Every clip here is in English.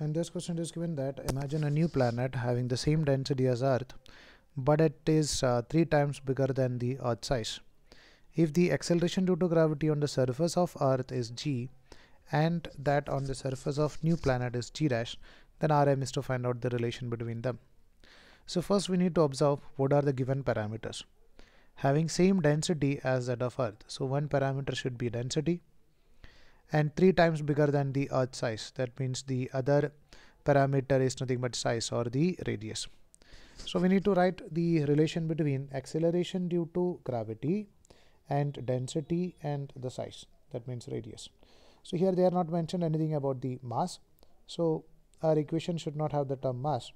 And this question is given that imagine a new planet having the same density as Earth, but it is uh, three times bigger than the Earth size. If the acceleration due to gravity on the surface of Earth is g, and that on the surface of new planet is g dash, then Rm is to find out the relation between them. So first we need to observe what are the given parameters. Having same density as that of Earth. So one parameter should be density and three times bigger than the earth size. That means the other parameter is nothing but size or the radius. So we need to write the relation between acceleration due to gravity and density and the size that means radius. So here they are not mentioned anything about the mass. So our equation should not have the term mass.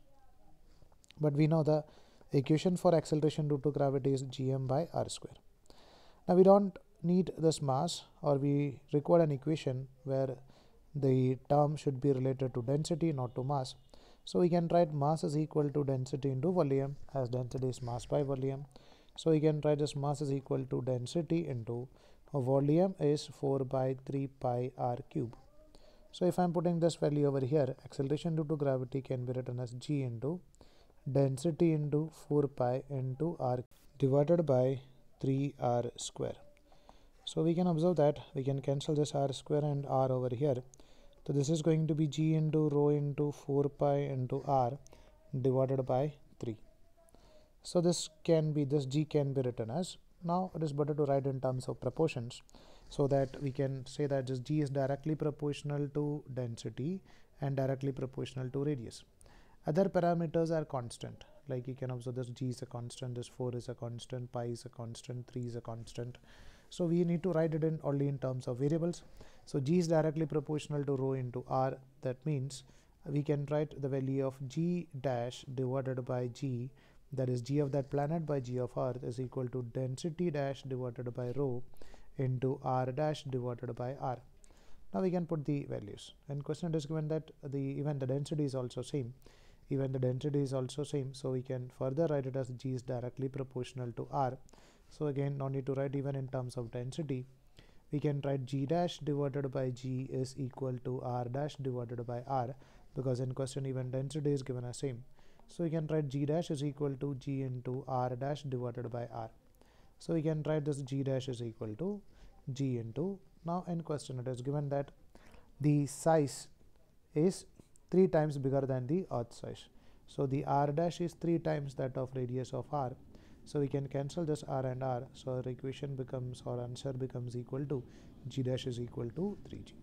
But we know the equation for acceleration due to gravity is gm by r square. Now we don't need this mass or we require an equation where the term should be related to density not to mass. So we can write mass is equal to density into volume as density is mass by volume. So we can write this mass is equal to density into volume is 4 by 3 pi r cube. So if I'm putting this value over here, acceleration due to gravity can be written as g into density into 4 pi into r divided by 3 r square so we can observe that we can cancel this r square and r over here so this is going to be g into rho into 4 pi into r divided by 3 so this can be this g can be written as now it is better to write in terms of proportions so that we can say that this g is directly proportional to density and directly proportional to radius other parameters are constant like you can observe this g is a constant this 4 is a constant pi is a constant 3 is a constant so we need to write it in only in terms of variables. So g is directly proportional to rho into r. That means we can write the value of g dash divided by g that is g of that planet by g of earth is equal to density dash divided by rho into r dash divided by r. Now we can put the values and question is given that the even the density is also same even the density is also same so we can further write it as g is directly proportional to r so again, no need to write even in terms of density. We can write g dash divided by g is equal to r dash divided by r because in question even density is given as same. So we can write g dash is equal to g into r dash divided by r. So we can write this g dash is equal to g into now in question it is given that the size is 3 times bigger than the earth size. So the r dash is 3 times that of radius of r so we can cancel this r and r. So our equation becomes our answer becomes equal to g dash is equal to 3g.